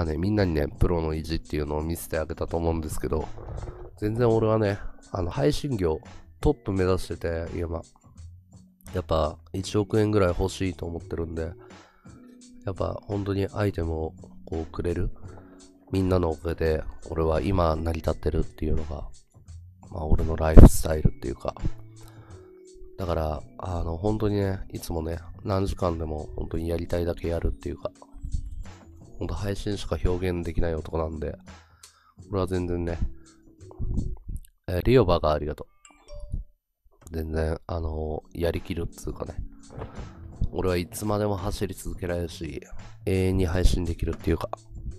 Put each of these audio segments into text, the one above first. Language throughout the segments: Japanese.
あね、みんなにね、プロの意地っていうのを見せてあげたと思うんですけど、全然俺はね、あの、配信業、トップ目指してて、今、やっぱ1億円ぐらい欲しいと思ってるんで、やっぱ本当にアイテムをこうくれる、みんなのおかげで、俺は今成り立ってるっていうのが、まあ俺のライフスタイルっていうか、だから、あの、本当にね、いつもね、何時間でも本当にやりたいだけやるっていうか、ほんと配信しか表現できない男なんで、これは全然ね、えー、リオバがありがとう。全然、あのー、やりきるっつうかね、俺はいつまでも走り続けられるし、永遠に配信できるっていうか、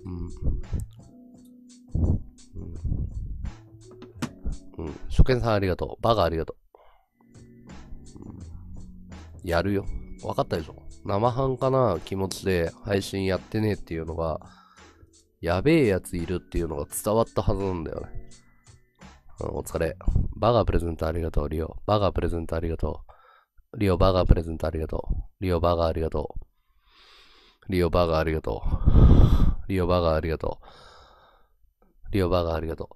うん。うん。うん、初見さんありがとう。バがありがとう。うん、やるよ。分かったでしょ生半可な気持ちで配信やってねえっていうのが、やべえやついるっていうのが伝わったはずなんだよね。お疲れ。バガープレゼントありがとう、リオ。バガープレゼントありがとう。リオバガープレゼントありがとう。リオバガーありがとう。リオバガーありがとう。リオバガーありがとう。リオバガーありがと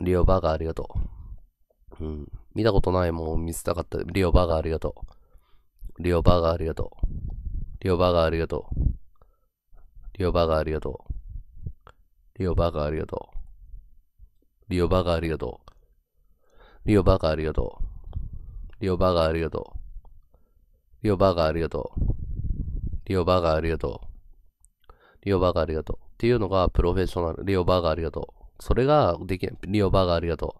う。リオバガーありがとう。うん。見たことないもん見せたかった。リオバガーありがとう。リオバーガーありがとう。リオバーガーありがとう。リオバーガーありがとう。リオバーガーありがとう。リオバーガーありがとう。リオバーガーありがとう。リオバーガーありがとう。リオバーガーありがとう。リオバーガーありがとう。リオバーガーありがとう。っていうのがプロフェッショナル。リオバーガーありがとう。それができリオバーガーありがとう。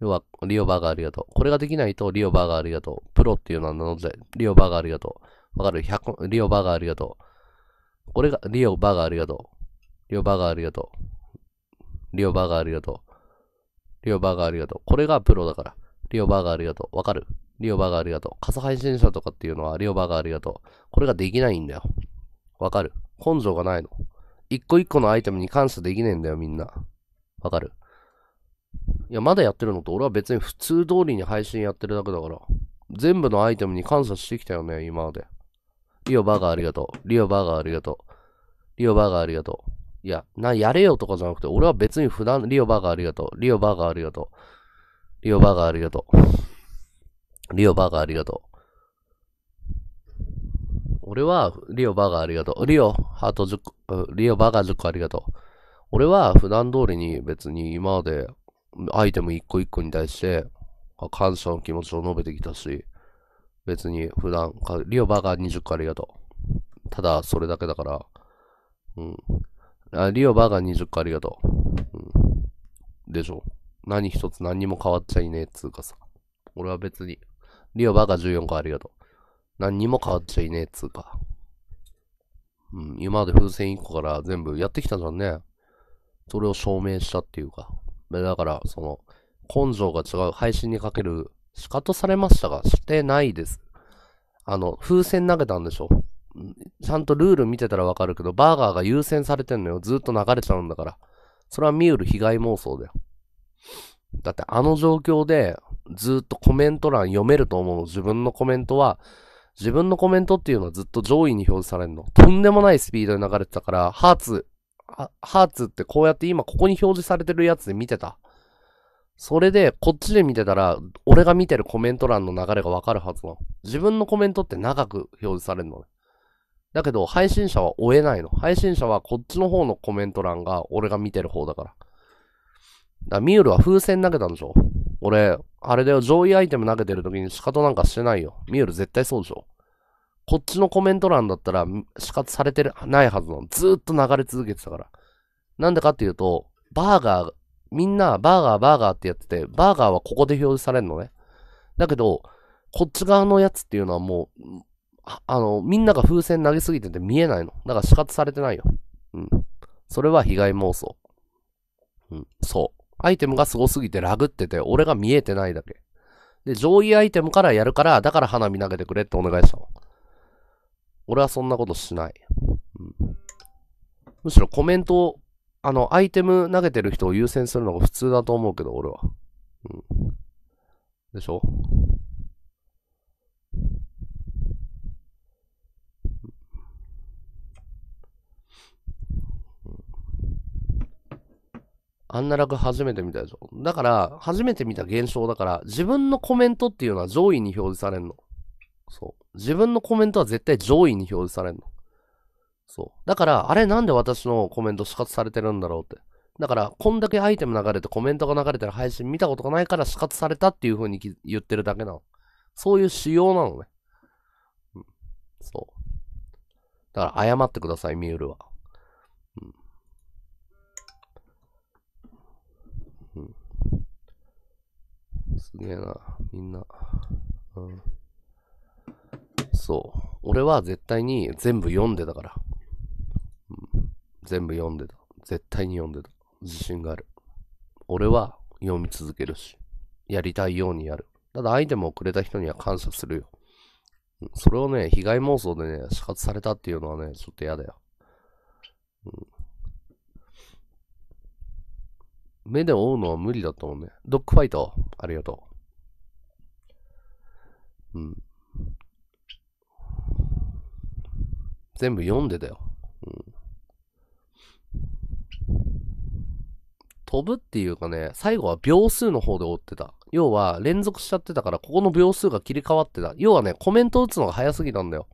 要は、リオバーがありがとう。これができないと、リオバーがありがとう。プロっていうのは何乗ぜ。リオバーがありがとう。わかる ?100、リオバーがありがとう。これが、リオバーがありがとう。リオバーがありがとう。リオバーがありがとう。リオバーーありがとう。これがプロだから。リオバーがありがとう。わかるリオバーがありがとう。傘配信者とかっていうのは、リオバーがありがとう。これができないんだよ。わかる根性がないの。一個一個のアイテムに感謝できねえんだよ、みんな。わかるいや、まだやってるのと、俺は別に普通通りに配信やってるだけだから。全部のアイテムに感謝してきたよね、今まで。リオバーガーありがとう。リオバーガーありがとう。リオバーガーありがとう。いや、な、やれよとかじゃなくて、俺は別に普段、リオバーガーありがとう。リオバーガーありがとう。リオバーガーありがとう。リオバーガーありがとう。俺は、リオバーガーありがとう。リオ、ハート10個、リオバーガー10個ありがとう。俺は普段通りに別に今までアイテム一個一個に対して、感謝の気持ちを述べてきたし、別に普段、リオバーガー20個ありがとう。ただ、それだけだから、うん。あリオバーガー20個ありがとう。うん、でしょ。何一つ何にも変わっちゃいねえっつうかさ。俺は別に、リオバーガー14個ありがとう。何にも変わっちゃいねえっつうか。うん、今まで風船1個から全部やってきたじゃんね。それを証明したっていうか。で、だから、その、根性が違う配信にかける、仕方されましたが、してないです。あの、風船投げたんでしょ。ちゃんとルール見てたらわかるけど、バーガーが優先されてんのよ。ずっと流れちゃうんだから。それは見うる被害妄想だよ。だってあの状況でずっとコメント欄読めると思うの。自分のコメントは、自分のコメントっていうのはずっと上位に表示されるの。とんでもないスピードで流れてたから、ハーツハーツってこうやって今ここに表示されてるやつで見てた。それで、こっちで見てたら、俺が見てるコメント欄の流れがわかるはずの。自分のコメントって長く表示されるのね。だけど、配信者は追えないの。配信者はこっちの方のコメント欄が俺が見てる方だから。だからミュールは風船投げたんでしょ俺、あれだよ、上位アイテム投げてる時に仕方なんかしてないよ。ミュール絶対そうでしょこっちのコメント欄だったら、死活されてないはずの、ずっと流れ続けてたから。なんでかっていうと、バーガー、みんなバーガーバーガーってやってて、バーガーはここで表示されるのね。だけど、こっち側のやつっていうのはもう、あの、みんなが風船投げすぎてて見えないの。だから死活されてないよ。うん。それは被害妄想。うん、そう。アイテムが凄すすぎてラグってて、俺が見えてないだけ。で、上位アイテムからやるから、だから花見投げてくれってお願いしたの。俺はそんなことしない。むしろコメントを、あの、アイテム投げてる人を優先するのが普通だと思うけど、俺は。うん、でしょあんな楽初めて見たでしょ。だから、初めて見た現象だから、自分のコメントっていうのは上位に表示されるの。そう。自分のコメントは絶対上位に表示されるの。そう。だから、あれなんで私のコメント死活されてるんだろうって。だから、こんだけアイテム流れてコメントが流れてる配信見たことがないから死活されたっていう風に言ってるだけなの。そういう仕様なのね。うん。そう。だから、謝ってください、ミュールは。うん。うん。すげえな、みんな。うん。そう。俺は絶対に全部読んでたから。全部読んでた。絶対に読んでた。自信がある。俺は読み続けるし、やりたいようにやる。ただアイテムをくれた人には感謝するよ。うん、それをね、被害妄想でね、死活されたっていうのはね、ちょっと嫌だよ。うん、目で追うのは無理だと思うね。ドッグファイト、ありがとう。うん。全部読んでたよ。うん。飛ぶっていうかね、最後は秒数の方で追ってた。要は連続しちゃってたから、ここの秒数が切り替わってた。要はね、コメント打つのが早すぎたんだよ。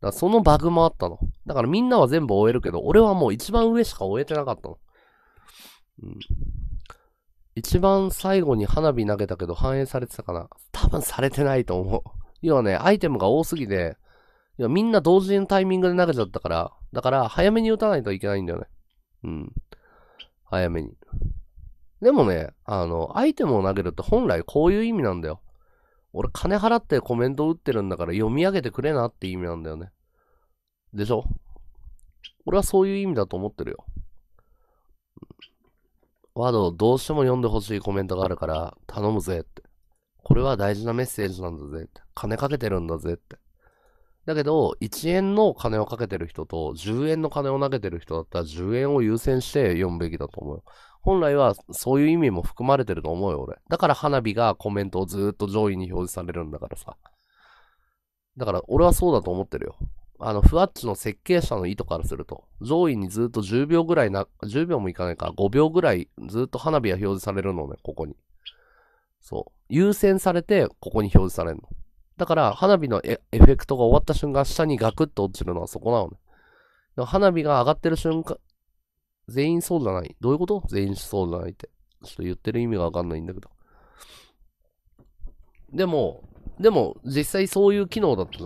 だからそのバグもあったの。だからみんなは全部終えるけど、俺はもう一番上しか終えてなかったの。うん。一番最後に花火投げたけど反映されてたかな多分されてないと思う。要はね、アイテムが多すぎて、いや、みんな同時のタイミングで投げちゃったから、だから早めに打たないといけないんだよね。うん。早めに。でもね、あの、アイテムを投げるって本来こういう意味なんだよ。俺金払ってコメント打ってるんだから読み上げてくれなって意味なんだよね。でしょ俺はそういう意味だと思ってるよ。ワードをどうしても読んでほしいコメントがあるから頼むぜって。これは大事なメッセージなんだぜって。金かけてるんだぜって。だけど、1円の金をかけてる人と、10円の金を投げてる人だったら、10円を優先して読むべきだと思うよ。本来は、そういう意味も含まれてると思うよ、俺。だから花火がコメントをずっと上位に表示されるんだからさ。だから、俺はそうだと思ってるよ。あの、ふわっちの設計者の意図からすると、上位にずっと10秒ぐらいな、10秒もいかないから5秒ぐらいずっと花火が表示されるのね、ここに。そう。優先されて、ここに表示されるの。だから花火のエフェクトが終わった瞬間、下にガクッと落ちるのはそこなのね。花火が上がってる瞬間、全員そうじゃない。どういうこと全員そうじゃないって。ちょっと言ってる意味がわかんないんだけど。でも、でも実際そういう機能だったじ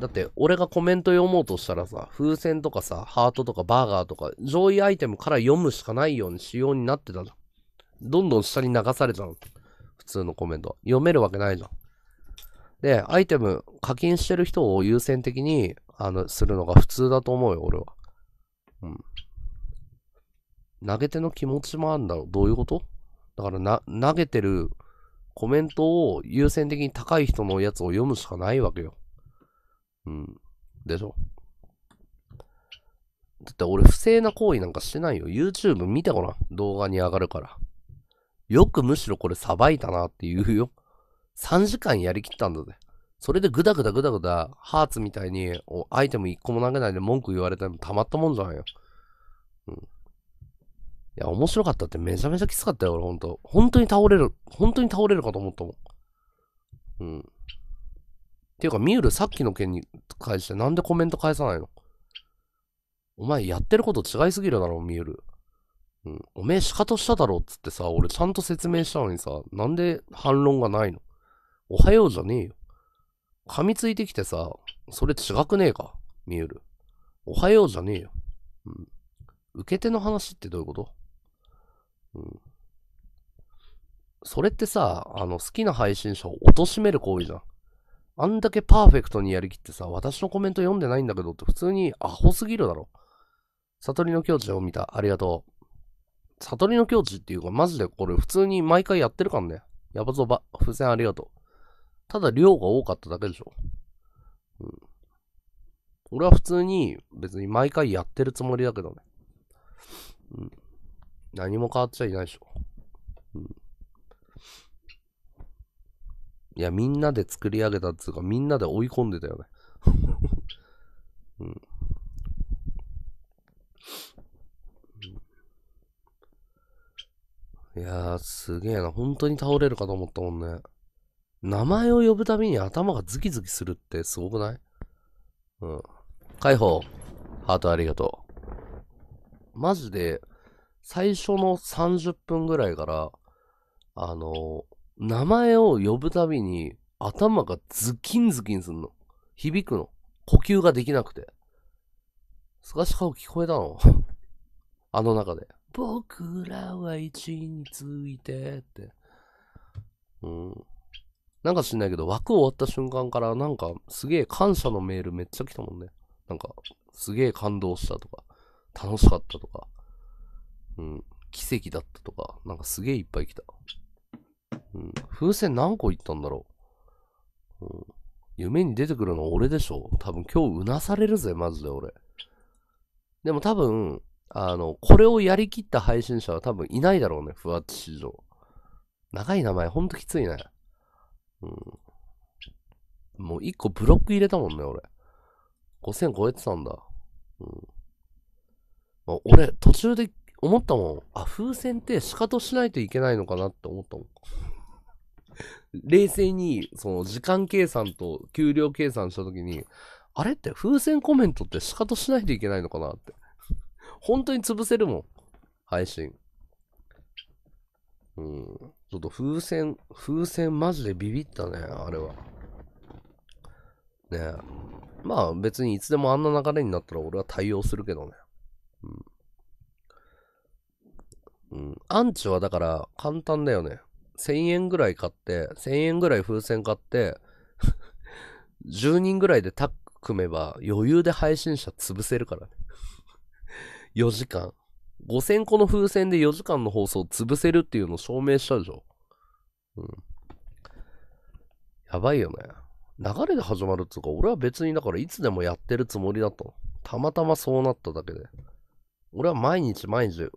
だって、俺がコメント読もうとしたらさ、風船とかさ、ハートとかバーガーとか、上位アイテムから読むしかないように仕様になってたじゃん。どんどん下に流されちゃう。普通のコメントは。読めるわけないじゃん。で、アイテム、課金してる人を優先的に、あの、するのが普通だと思うよ、俺は。うん。投げ手の気持ちもあるんだろう。どういうことだからな、投げてるコメントを優先的に高い人のやつを読むしかないわけよ。うん。でしょだって俺不正な行為なんかしてないよ。YouTube 見てごらん。動画に上がるから。よくむしろこれさばいたなって言うよ。3時間やりきったんだぜ。それでぐだぐだぐだぐだ、ハーツみたいに、アイテム1個も投げないで文句言われてもたまったもんじゃないよ。うん。いや、面白かったってめちゃめちゃきつかったよ、俺、ほんと。本当に倒れる、本当に倒れるかと思ったもん。うん。っていうか、ミュールさっきの件に返して、なんでコメント返さないのお前やってること違いすぎるだろ、ミュール。うん。おめえ仕方しただろっつってさ、俺ちゃんと説明したのにさ、なんで反論がないのおはようじゃねえよ。噛みついてきてさ、それ違くねえかミュール。おはようじゃねえよ。うん。受け手の話ってどういうことうん。それってさ、あの、好きな配信者を貶める行為じゃん。あんだけパーフェクトにやりきってさ、私のコメント読んでないんだけどって普通にアホすぎるだろ。悟りの境地を見た。ありがとう。悟りの境地っていうか、マジでこれ普通に毎回やってるかんね。やばぞば、付箋ありがとう。ただ量が多かっただけでしょ。うん。俺は普通に別に毎回やってるつもりだけどね。うん。何も変わっちゃいないでしょ。うん。いや、みんなで作り上げたっつうか、みんなで追い込んでたよね。うん。いやー、すげえな。本当に倒れるかと思ったもんね。名前を呼ぶたびに頭がズキズキするってすごくないうん。解放。ハートありがとう。マジで、最初の30分ぐらいから、あの、名前を呼ぶたびに頭がズキンズキンすんの。響くの。呼吸ができなくて。すがし顔聞こえたの あの中で。僕らは一についてって。うん。なんか知んないけど、枠終わった瞬間からなんかすげえ感謝のメールめっちゃ来たもんね。なんか、すげえ感動したとか、楽しかったとか、うん、奇跡だったとか、なんかすげえいっぱい来た。うん、風船何個いったんだろう。うん、夢に出てくるの俺でしょ多分今日うなされるぜ、マジで俺。でも多分、あの、これをやりきった配信者は多分いないだろうね、ふわっち史上。長い名前ほんときついね。もう1個ブロック入れたもんね、俺。5000超えてたんだ。うん。まあ、俺、途中で思ったもん。あ、風船って仕方しないといけないのかなって思ったもん。冷静に、その時間計算と給料計算したときに、あれって風船コメントって仕方しないといけないのかなって。本当に潰せるもん。配信。うん。ちょっと風船、風船マジでビビったね、あれは。ねまあ別にいつでもあんな流れになったら俺は対応するけどね。うん。うん。アンチはだから簡単だよね。1000円ぐらい買って、1000円ぐらい風船買って10 人ぐらいでタック組めば余裕で配信者潰せるからね。4時間。5000個の風船で4時間の放送を潰せるっていうのを証明したでしょ。うん。やばいよね。流れで始まるっつうか、俺は別にだからいつでもやってるつもりだと。たまたまそうなっただけで。俺は毎日毎日、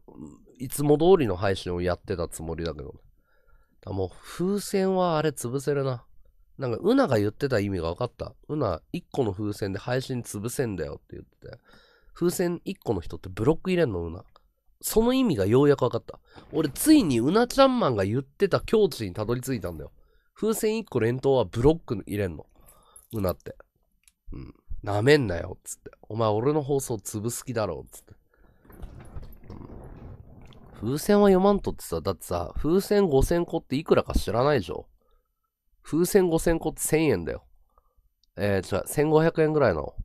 いつも通りの配信をやってたつもりだけど、ね。だもう風船はあれ潰せるな。なんか、うなが言ってた意味が分かった。うな、1個の風船で配信潰せんだよって言ってて。風船1個の人ってブロック入れんのうな。その意味がようやく分かった。俺、ついにうなちゃんマンが言ってた境地にたどり着いたんだよ。風船1個連投はブロック入れんの。うなって。うん。なめんなよ、つって。お前、俺の放送潰す気だろ、つって。風船は読まんとってさ、だってさ、風船5000個っていくらか知らないでしょ風船5000個って1000円だよ。えー、違う、1500円ぐらいの、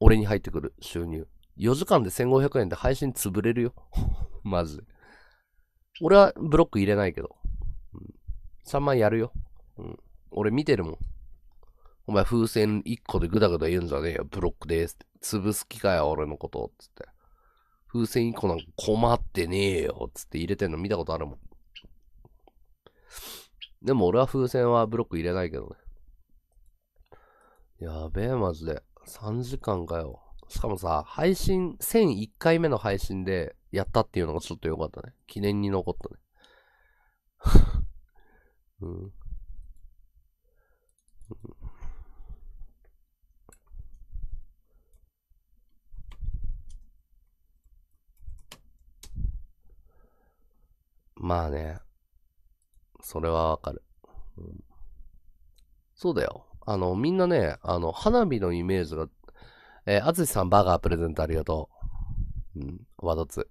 俺に入ってくる収入。4時間で1500円で配信潰れるよ。マジで。俺はブロック入れないけど。うん、3万やるよ。うん、俺見てるもん。お前風船1個でグダグダ言うんじゃねえよ。ブロックです。って。潰す気かよ、俺のこと。つって。風船1個なんか困ってねえよ。つって入れてんの見たことあるもん。でも俺は風船はブロック入れないけどね。やべえ、マジで。3時間かよ。しかもさ、配信、1001回目の配信でやったっていうのがちょっと良かったね。記念に残ったね。うん、うん。まあね。それはわかる、うん。そうだよ。あの、みんなね、あの、花火のイメージがえー、あずしさん、バーガープレゼントありがとう。うん、ワドツ。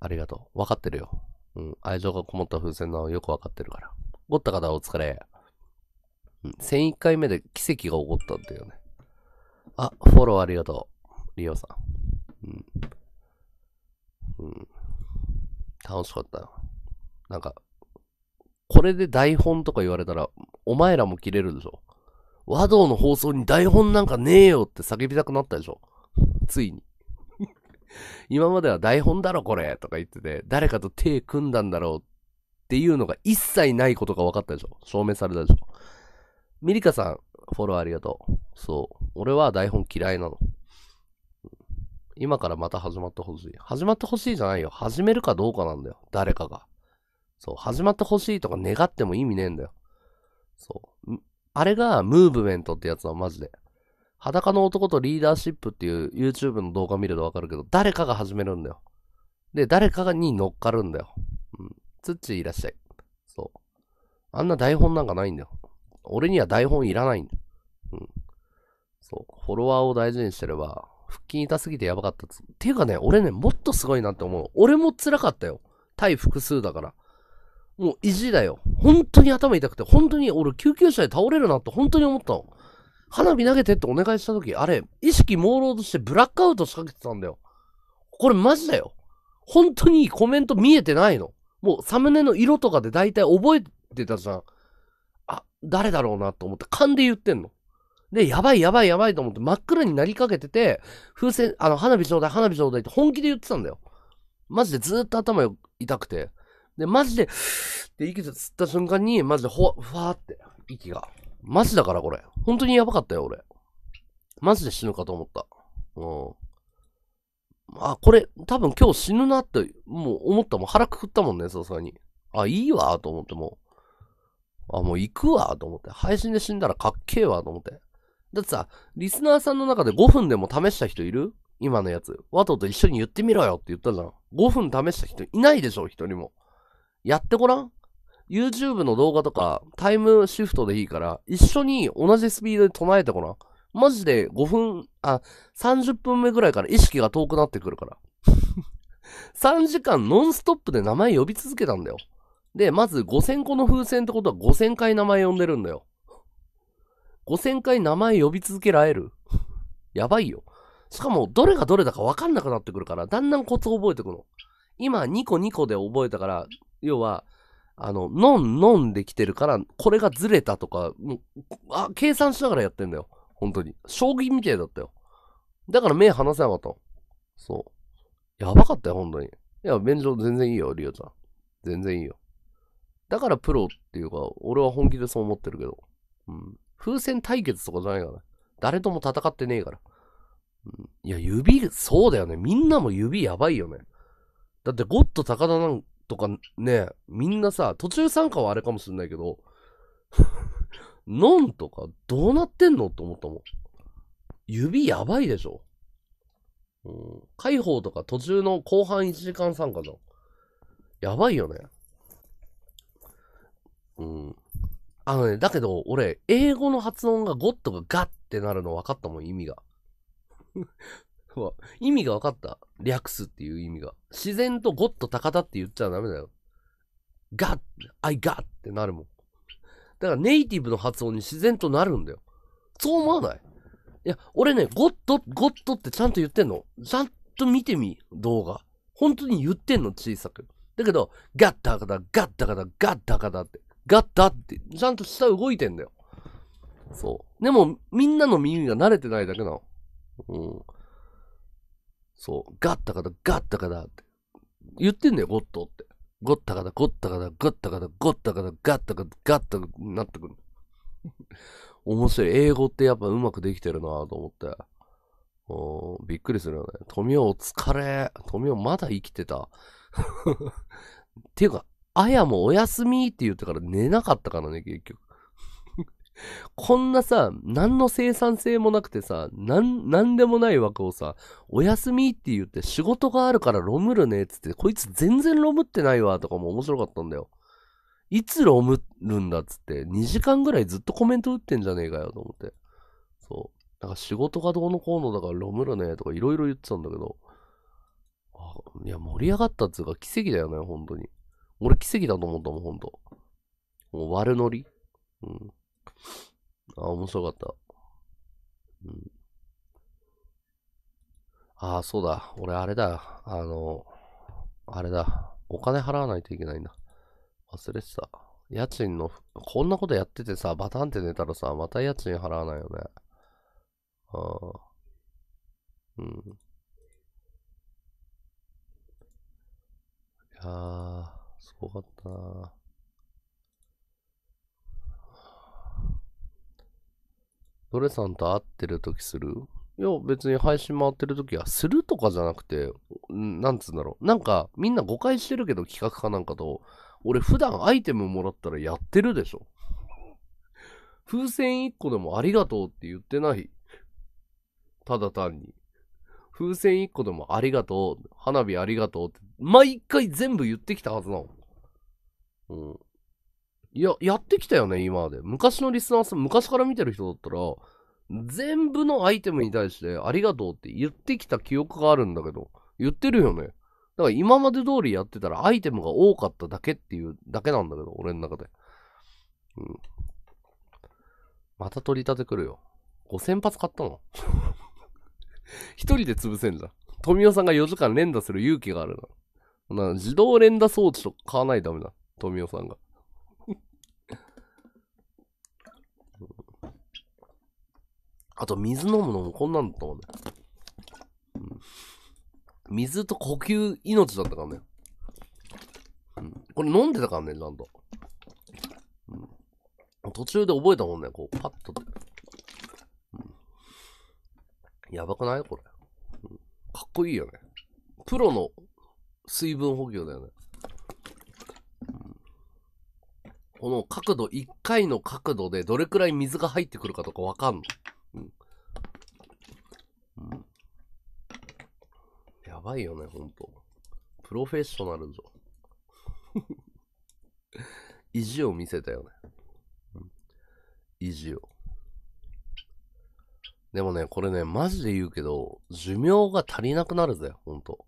ありがとう。わかってるよ。うん、愛情がこもった風船なのよくわかってるから。怒った方はお疲れ。うん、1001回目で奇跡が起こったんだよね。あ、フォローありがとう。リオさん。うん。うん。楽しかったよ。なんか、これで台本とか言われたら、お前らも切れるでしょ。和道の放送に台本なんかねえよって叫びたくなったでしょ。ついに。今までは台本だろこれとか言ってて、誰かと手組んだんだろうっていうのが一切ないことが分かったでしょ。証明されたでしょ。ミリカさん、フォローありがとう。そう。俺は台本嫌いなの。今からまた始まってほしい。始まってほしいじゃないよ。始めるかどうかなんだよ。誰かが。そう。始まってほしいとか願っても意味ねえんだよ。そう。あれがムーブメントってやつはマジで。裸の男とリーダーシップっていう YouTube の動画見るとわかるけど、誰かが始めるんだよ。で、誰かに乗っかるんだよ。うん。つっちいらっしゃい。そう。あんな台本なんかないんだよ。俺には台本いらないんだよ。うん。そう。フォロワーを大事にしてれば、腹筋痛すぎてやばかったっ。っていうかね、俺ね、もっとすごいなって思う。俺も辛かったよ。対複数だから。もう意地だよ。本当に頭痛くて、本当に俺救急車で倒れるなって本当に思ったの。花火投げてってお願いした時、あれ、意識朦朧としてブラックアウト仕掛けてたんだよ。これマジだよ。本当にコメント見えてないの。もうサムネの色とかで大体覚えてたじゃん。あ、誰だろうなと思って勘で言ってんの。で、やばいやばいやばいと思って真っ暗になりかけてて、風船、あの、花火ちょうだい、花火ちょうだいって本気で言ってたんだよ。マジでずっと頭痛くて。で、マジで、で、息吸った瞬間に、マジでほわ、ふわーって、息が。マジだから、これ。本当にやばかったよ、俺。マジで死ぬかと思った。うん。あ、これ、多分今日死ぬなって、もう思ったもん。腹くくったもんね、さすがに。あ、いいわ、と思ってもう。あ、もう行くわ、と思って。配信で死んだらかっけえわ、と思って。だってさ、リスナーさんの中で5分でも試した人いる今のやつ。ワトと一緒に言ってみろよって言ったじゃん。5分試した人いないでしょ、一人も。やってごらん ?YouTube の動画とか、タイムシフトでいいから、一緒に同じスピードで唱えてごらん。マジで5分、あ、30分目ぐらいから意識が遠くなってくるから。3 時間ノンストップで名前呼び続けたんだよ。で、まず5000個の風船ってことは5000回名前呼んでるんだよ。5000回名前呼び続けられる。やばいよ。しかも、どれがどれだかわかんなくなってくるから、だんだんコツ覚えてくの。今、2個2個で覚えたから、要は、あの、のんのんできてるから、これがずれたとか、もう、あ、計算しながらやってんだよ。本当に。将棋みたいだったよ。だから目離せなかったそう。やばかったよ、本当に。いや、便所全然いいよ、リオちゃん。全然いいよ。だからプロっていうか、俺は本気でそう思ってるけど。うん。風船対決とかじゃないから。誰とも戦ってねえから。うん。いや、指、そうだよね。みんなも指やばいよね。だって、ゴッド高田なんとかね、みんなさ、途中参加はあれかもしんないけど、ノ ンとかどうなってんのって思ったもん。指やばいでしょ。うん。解放とか途中の後半1時間参加じゃん。やばいよね。うん。あのね、だけど俺、英語の発音がゴッドがガッってなるの分かったもん、意味が。意味が分かった略すっていう意味が。自然とゴッド高田って言っちゃダメだよ。ガッ、アイガッってなるもん。だからネイティブの発音に自然となるんだよ。そう思わないいや、俺ね、ゴッド、ゴッドってちゃんと言ってんの。ちゃんと見てみ、動画。本当に言ってんの、小さく。だけど、ガッタカダ、ガッタカダ、ガッタカダって、ガッタって、ちゃんと下動いてんだよ。そう。でも、みんなの耳が慣れてないだけなの。うん。そう、ガッタガタ、ガッタガタって。言ってんだよ、ゴッドって。ゴッタガタ、ゴッタガタ、ゴッタガタ、ゴッタガタ、ガッタタ、ガッタカ、なってくる。面白い。英語ってやっぱうまくできてるなと思って。おびっくりするよね。富尾お疲れ。富尾まだ生きてた。っていうか、あやもお休みって言ってから寝なかったからね、結局。こんなさ、何の生産性もなくてさ、なん、なんでもない枠をさ、お休みって言って仕事があるからロムるねっつって、こいつ全然ロムってないわとかも面白かったんだよ。いつロムるんだっつって、2時間ぐらいずっとコメント打ってんじゃねえかよと思って。そう。なんか仕事がどうのこうのだからロムるねとかいろいろ言ってたんだけど。あ、いや、盛り上がったっつうか奇跡だよね、本当に。俺奇跡だと思ったもん、本当。もう悪ノリ。うん。あ、面白かった。うん。ああ、そうだ。俺、あれだ。あの、あれだ。お金払わないといけないんだ。忘れてた。家賃の、こんなことやっててさ、バタンって寝たらさ、また家賃払わないよね。ああ。うん。いやー、すごかったなドレさんと会ってる時するいや、別に配信回ってる時は、するとかじゃなくて、なんつうんだろう。なんか、みんな誤解してるけど、企画かなんかと、俺普段アイテムもらったらやってるでしょ。風船1個でもありがとうって言ってない。ただ単に。風船1個でもありがとう、花火ありがとうって、毎回全部言ってきたはずなの。うん。いや、やってきたよね、今まで。昔のリスナーさん、昔から見てる人だったら、全部のアイテムに対してありがとうって言ってきた記憶があるんだけど、言ってるよね。だから今まで通りやってたらアイテムが多かっただけっていうだけなんだけど、俺の中で。うん。また取り立てくるよ。5000発買ったの 一人で潰せんじゃん。富雄さんが4時間連打する勇気があるな。な自動連打装置とか買わないとダメだ。富雄さんが。あと水飲むのもこんなんだったもんね。うん、水と呼吸命だったからね。うん、これ飲んでたからね、ちゃんと。うん、途中で覚えたもんね、こう、パッと。うん、やばくないこれ、うん。かっこいいよね。プロの水分補給だよね。この角度、一回の角度でどれくらい水が入ってくるかとかわかんの。ばいよね、ほんと。プロフェッショナルぞ。意地を見せたよね。意地を。でもね、これね、マジで言うけど、寿命が足りなくなるぜ、ほんと。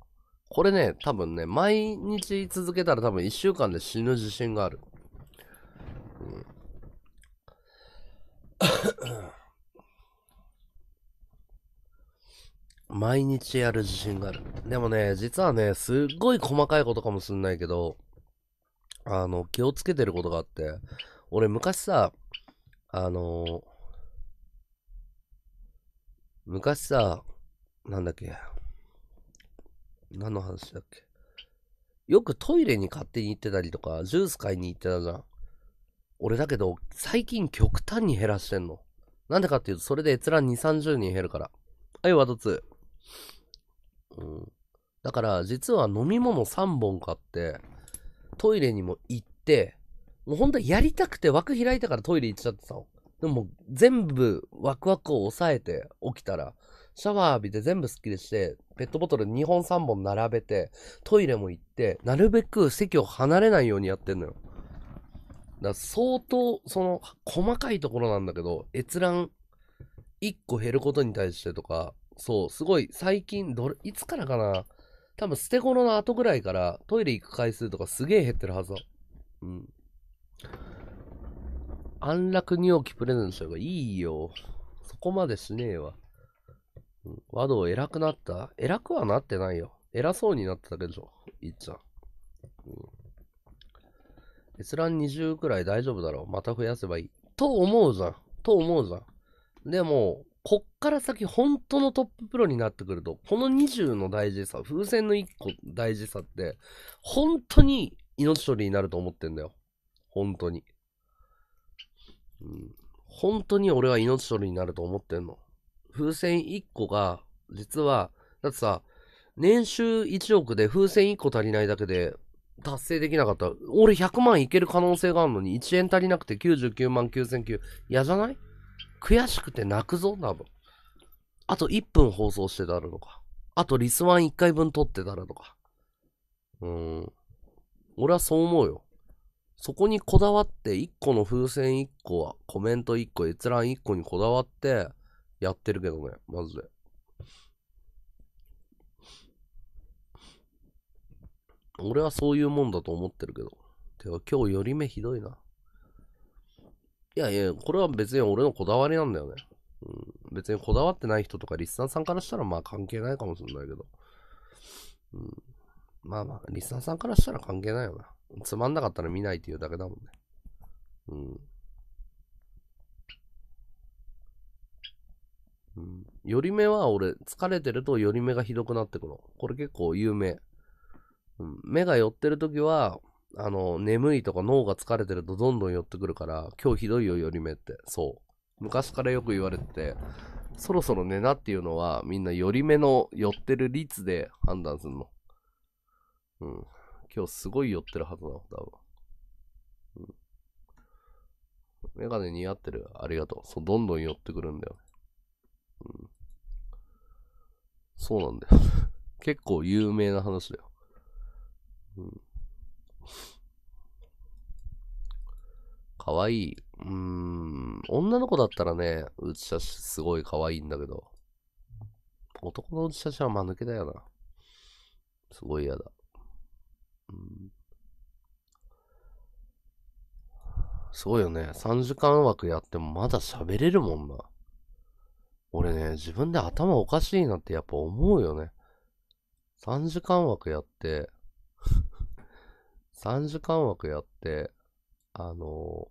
これね、多分ね、毎日続けたら多分1週間で死ぬ自信がある。毎日やる自信がある。でもね、実はね、すっごい細かいことかもしんないけど、あの、気をつけてることがあって、俺昔さ、あの、昔さ、なんだっけ、何の話だっけ。よくトイレに勝手に行ってたりとか、ジュース買いに行ってたじゃん。俺だけど、最近極端に減らしてんの。なんでかっていうと、それで閲覧2、30人減るから。はい、ワード2。うん。だから実は飲み物3本買って、トイレにも行って、もう本当とやりたくて枠開いたからトイレ行っちゃってたの。でも全部ワクワクを抑えて起きたら、シャワー浴びて全部スッキリして、ペットボトル2本3本並べて、トイレも行って、なるべく席を離れないようにやってんのよ。だから相当、その、細かいところなんだけど、閲覧1個減ることに対してとか、そう、すごい最近、どれ、いつからかな。多分捨て頃の後ぐらいからトイレ行く回数とかすげえ減ってるはずだ。うん。安楽尿器プレゼントすればいいよ。そこまでしねえわ。うん、和道偉くなった偉くはなってないよ。偉そうになってたけど、いっちゃん。うん。閲覧20くらい大丈夫だろう。また増やせばいい。と思うじゃん。と思うじゃん。でも、こっから先、本当のトッププロになってくると、この20の大事さ、風船の1個大事さって、本当に命取りになると思ってんだよ。本当に。うん。本当に俺は命取りになると思ってんの。風船1個が、実は、だってさ、年収1億で風船1個足りないだけで、達成できなかったら、俺100万いける可能性があるのに、1円足りなくて99万9009、嫌じゃない悔しくて泣くぞ、多分。あと1分放送してたらとか。あとリスワン1回分撮ってたらとか。うん。俺はそう思うよ。そこにこだわって、1個の風船1個は、コメント1個、閲覧1個にこだわって、やってるけどね、マジで。俺はそういうもんだと思ってるけど。てか今日より目ひどいな。いやいや、これは別に俺のこだわりなんだよね。うん、別にこだわってない人とか、リスナーさんからしたらまあ関係ないかもしれないけど。うん、まあまあ、リスナーさんからしたら関係ないよな。つまんなかったら見ないっていうだけだもんね。うん。うん、より目は俺、疲れてるとより目がひどくなってくの。これ結構有名。うん、目が寄ってるときは、あの、眠いとか脳が疲れてるとどんどん寄ってくるから、今日ひどいよ、寄り目って。そう。昔からよく言われてて、そろそろ寝なっていうのは、みんな寄り目の寄ってる率で判断するの。うん。今日すごい寄ってるはずなの、多分。うん。メガネ似合ってる。ありがとう。そう、どんどん寄ってくるんだよ。うん。そうなんだよ。結構有名な話だよ。うん。かわいい。うーん、女の子だったらね、写し写すごいかわいいんだけど、男の写写真は間抜けだよな。すごい嫌だ。うんすごいよね。3時間枠やってもまだ喋れるもんな。俺ね、自分で頭おかしいなってやっぱ思うよね。3時間枠やって、3 時間枠やって、あの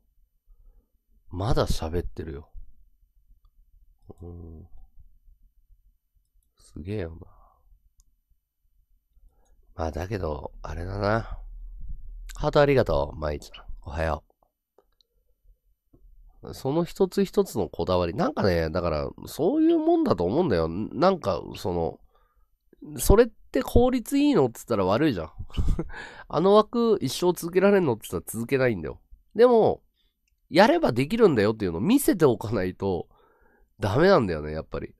まだ喋ってるよ。うん。すげえよな。まあだけど、あれだな。ハートありがとう、まいちゃん。おはよう。その一つ一つのこだわり。なんかね、だから、そういうもんだと思うんだよ。なんか、その、それって効率いいのっつったら悪いじゃん。あの枠一生続けられんのっつったら続けないんだよ。でも、やればできるんだよっていうのを見せておかないとダメなんだよね、やっぱり。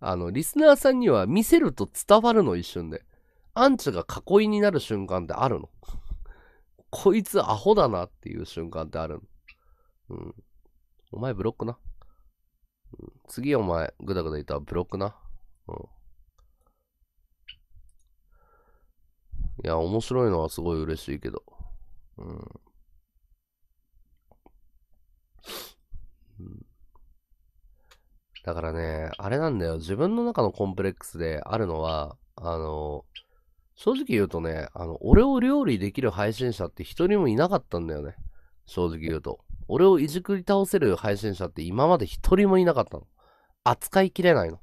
あの、リスナーさんには見せると伝わるの、一瞬で。アンチが囲いになる瞬間ってあるの。こいつアホだなっていう瞬間ってあるの。うん。お前ブロックな。うん、次お前、ぐだぐだ言ったらブロックな。うん。いや、面白いのはすごい嬉しいけど。うん。だからね、あれなんだよ。自分の中のコンプレックスであるのは、あの、正直言うとね、あの、俺を料理できる配信者って一人もいなかったんだよね。正直言うと。俺をいじくり倒せる配信者って今まで一人もいなかったの。扱いきれないの。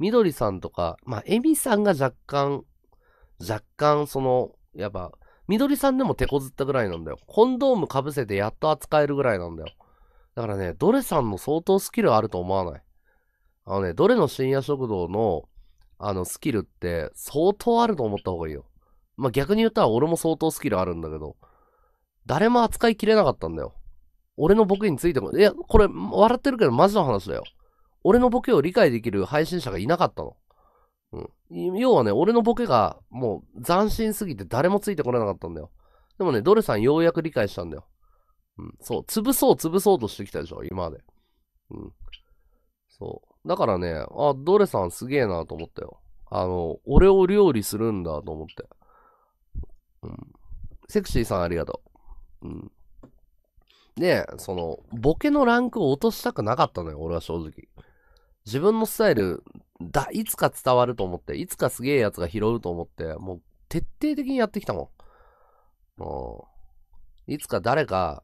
みどりさんとか、まあ、えみさんが若干、若干、その、やっぱ、みどりさんでも手こずったぐらいなんだよ。コンドームかぶせてやっと扱えるぐらいなんだよ。だからね、どれさんも相当スキルあると思わない。あのね、どれの深夜食堂の、あの、スキルって相当あると思った方がいいよ。まあ、逆に言ったら俺も相当スキルあるんだけど、誰も扱いきれなかったんだよ。俺のボケについても、いや、これ、笑ってるけどマジの話だよ。俺のボケを理解できる配信者がいなかったの。うん。要はね、俺のボケが、もう、斬新すぎて誰もついてこれなかったんだよ。でもね、ドレさんようやく理解したんだよ。うん。そう、潰そう、潰そうとしてきたでしょ、今まで。うん。そう。だからね、あ、ドレさんすげえなと思ったよ。あの、俺を料理するんだと思って。うん。セクシーさんありがとう。うん。で、その、ボケのランクを落としたくなかったのよ、俺は正直。自分のスタイル、だ、いつか伝わると思って、いつかすげえやつが拾うと思って、もう徹底的にやってきたもん。もう、いつか誰か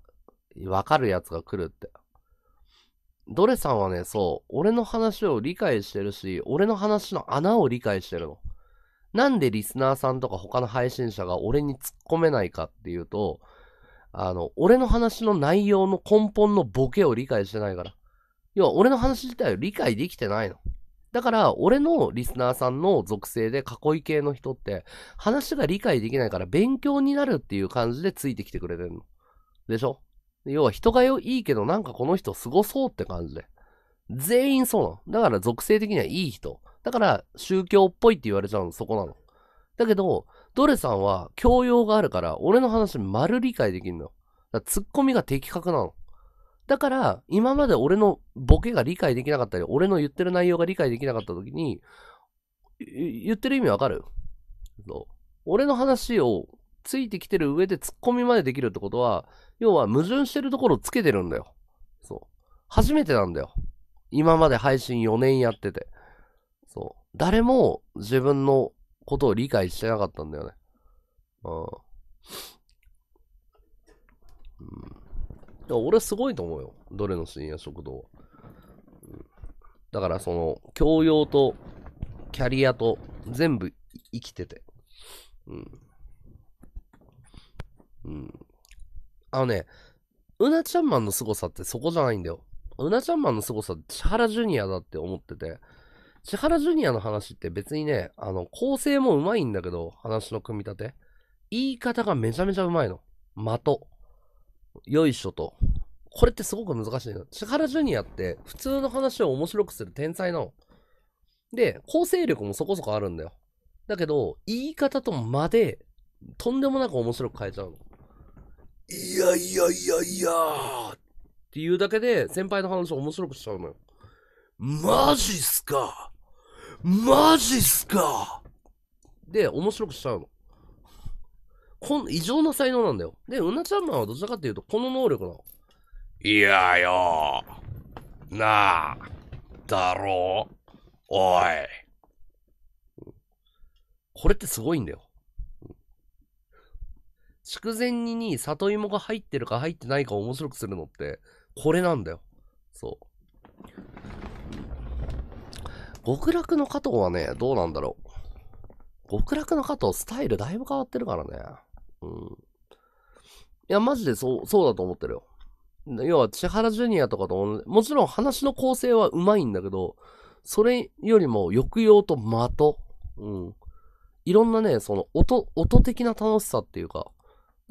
わかるやつが来るって。ドレさんはね、そう、俺の話を理解してるし、俺の話の穴を理解してるの。なんでリスナーさんとか他の配信者が俺に突っ込めないかっていうと、あの、俺の話の内容の根本のボケを理解してないから。要は、俺の話自体を理解できてないの。だから、俺のリスナーさんの属性で囲い系の人って、話が理解できないから勉強になるっていう感じでついてきてくれてるの。でしょ要は人がよいいけどなんかこの人ごそうって感じで。全員そうなの。だから属性的にはいい人。だから宗教っぽいって言われちゃうの、そこなの。だけど、ドレさんは教養があるから、俺の話丸理解できんのだからツッコミが的確なの。だから、今まで俺のボケが理解できなかったり、俺の言ってる内容が理解できなかった時に、言ってる意味わかる俺の話をついてきてる上で突っ込みまでできるってことは、要は矛盾してるところをつけてるんだよ。そう。初めてなんだよ。今まで配信4年やってて。そう。誰も自分のことを理解してなかったんだよね。うん。うん、俺すごいと思うよ。どれの深夜食堂は。うん、だからその、教養とキャリアと全部生きてて。うん。あのね、うなちゃんマンの凄さってそこじゃないんだよ。うなちゃんマンの凄さって千原ジュニアだって思ってて、千原ジュニアの話って別にね、あの、構成もうまいんだけど、話の組み立て。言い方がめちゃめちゃうまいの。的。よいしょと。これってすごく難しいの。千原ジュニアって普通の話を面白くする天才なの。で、構成力もそこそこあるんだよ。だけど、言い方と間で、とんでもなく面白く変えちゃうの。いやいやいやいやっていうだけで、先輩の話を面白くしちゃうのよ。マジっすかマジっすかで、面白くしちゃうの。こん異常な才能なんだよ。で、うなちゃんマンはどちらかっていうと、この能力なの。いやよなあ、だろう、おい。これってすごいんだよ。筑前煮に里芋が入ってるか入ってないかを面白くするのって、これなんだよ。そう。極楽の加藤はね、どうなんだろう。極楽の加藤、スタイルだいぶ変わってるからね。うん。いや、マジでそう、そうだと思ってるよ。要は、千原ジュニアとかともちろん話の構成はうまいんだけど、それよりも抑揚と的、うん。いろんなね、その音、音的な楽しさっていうか、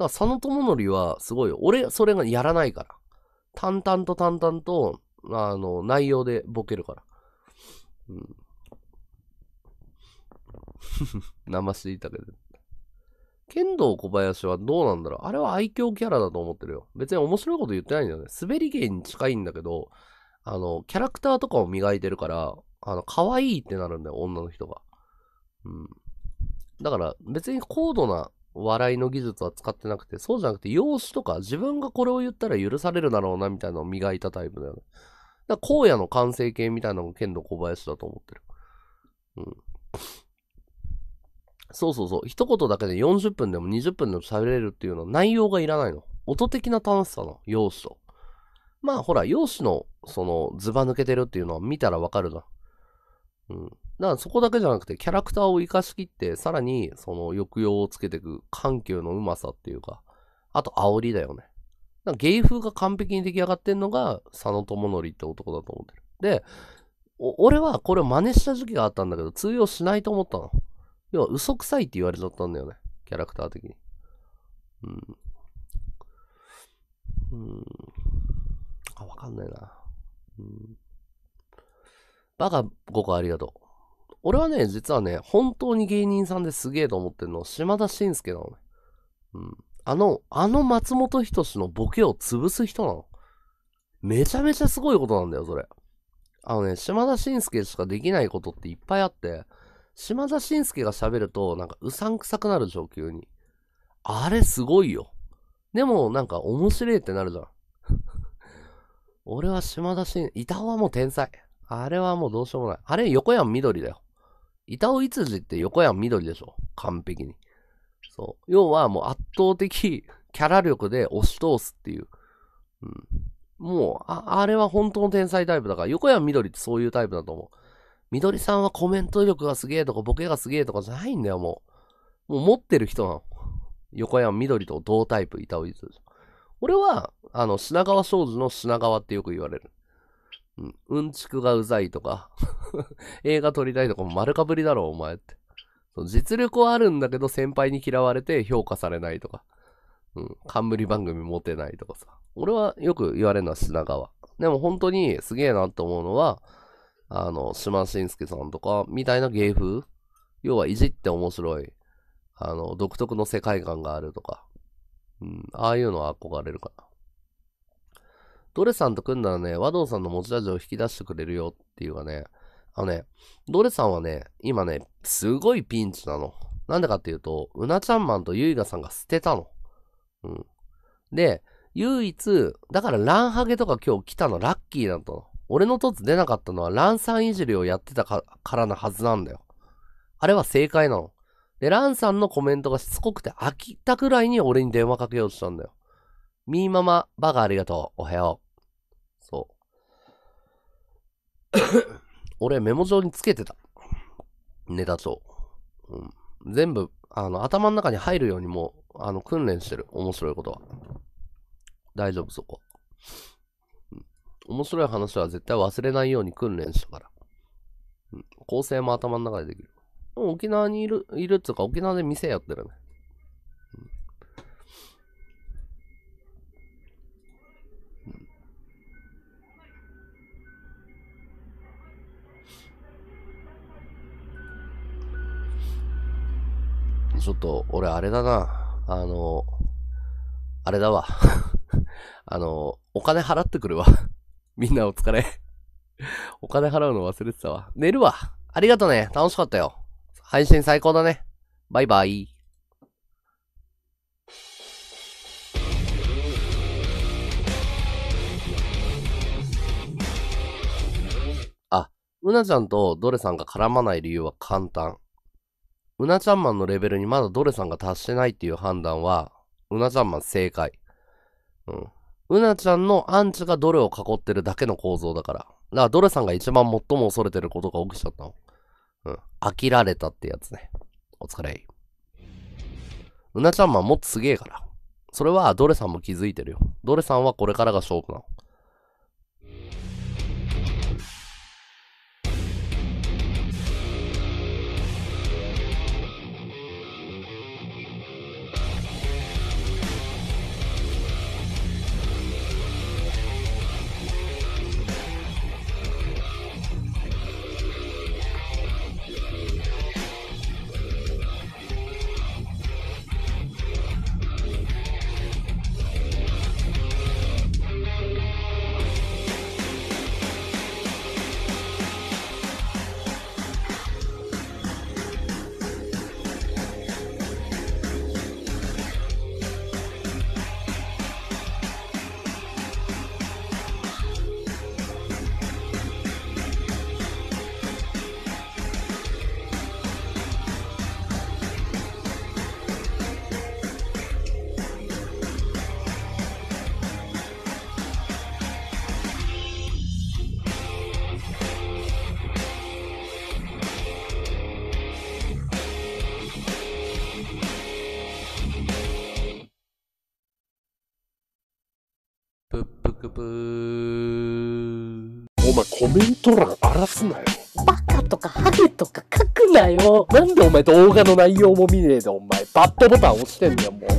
だから佐野智則はすごいよ。俺、それがやらないから。淡々と淡々と、あの、内容でボケるから。うん。生しいたけど。剣道小林はどうなんだろうあれは愛嬌キャラだと思ってるよ。別に面白いこと言ってないんだよね。滑り芸に近いんだけど、あの、キャラクターとかを磨いてるから、あの、可愛いってなるんだよ、女の人が。うん。だから、別に高度な笑いの技術は使ってなくて、そうじゃなくて、容姿とか、自分がこれを言ったら許されるだろうな、みたいなのを磨いたタイプだよね。だから、荒野の完成形みたいなのも剣道小林だと思ってる。うん。そうそうそう。一言だけで40分でも20分でも喋れるっていうのは内容がいらないの。音的な楽しさの、容姿と。まあほら、容姿の、その、ズバ抜けてるっていうのは見たらわかるな。うん。だからそこだけじゃなくて、キャラクターを生かしきって、さらに、その抑揚をつけていく緩急のうまさっていうか、あと煽りだよね。だ芸風が完璧に出来上がってんのが、佐野智則って男だと思ってる。で、俺はこれを真似した時期があったんだけど、通用しないと思ったの。要は、嘘くさいって言われちゃったんだよね。キャラクター的に。うん。うん。あ、わかんないな。うん。バカ5個ありがとう。俺はね、実はね、本当に芸人さんですげえと思ってるの、島田紳介なのね。うん。あの、あの松本人志のボケを潰す人なの。めちゃめちゃすごいことなんだよ、それ。あのね、島田紳介しかできないことっていっぱいあって、島田紳介が喋ると、なんかうさんくさくなる状況に。あれすごいよ。でも、なんか面白いってなるじゃん。俺は島田紳、板尾はもう天才。あれはもうどうしようもない。あれ横山緑だよ。板尾いつじって横山緑でしょ。完璧に。そう。要はもう圧倒的 キャラ力で押し通すっていう。うん。もう、あ、あれは本当の天才タイプだから、横山緑ってそういうタイプだと思う。緑さんはコメント力がすげえとか、ボケがすげえとかじゃないんだよ、もう。もう持ってる人なの。横山緑と同タイプ、板尾いつ俺は、あの、品川庄司の品川ってよく言われる。うんちくがうざいとか 映画撮りたいとかも丸かぶりだろ、お前って。実力はあるんだけど、先輩に嫌われて評価されないとか。うん、冠番組持てないとかさ。俺はよく言われるのは品川。でも本当にすげえなと思うのは、あの、島晋介さんとか、みたいな芸風要はいじって面白い。あの、独特の世界観があるとか。うん、ああいうのは憧れるかな。ドレさんと組んだらね、和道さんの持ち味を引き出してくれるよっていうかね、あのね、ドレさんはね、今ね、すごいピンチなの。なんでかっていうと、うなちゃんマンとゆいがさんが捨てたの。うん。で、唯一、だからランハゲとか今日来たのラッキーだったの。俺の凸出なかったのはランさんいじりをやってたからなはずなんだよ。あれは正解なの。で、ランさんのコメントがしつこくて飽きたくらいに俺に電話かけようとしたんだよ。みーママ、バカありがとう。おはよう。そう。俺、メモ帳につけてた。ネタ帳。うん、全部、あの、頭の中に入るようにもう、あの、訓練してる。面白いことは。大丈夫、そこ。うん、面白い話は絶対忘れないように訓練したから。うん、構成も頭の中でできる。沖縄にいる、いるっつうか、沖縄で店やってるね。ちょっと、俺あれだな。あの、あれだわ。あの、お金払ってくるわ。みんなお疲れ。お金払うの忘れてたわ。寝るわ。ありがとね。楽しかったよ。配信最高だね。バイバイ。あ、うなちゃんとどれさんが絡まない理由は簡単。うなちゃんマンのレベルにまだドレさんが達してないっていう判断は、うなちゃんマン正解。うん。うなちゃんのアンチがドレを囲ってるだけの構造だから。だからドレさんが一番最も恐れてることが起きちゃったの。うん。飽きられたってやつね。お疲れ。うなちゃんマンもっとすげえから。それはドレさんも気づいてるよ。ドレさんはこれからが勝負なの。プお前コメント欄荒らすなよ。バカとかハゲとか書くなよ。なんでお前動画の内容も見ねえでお前。バットボタン押してんだよもう。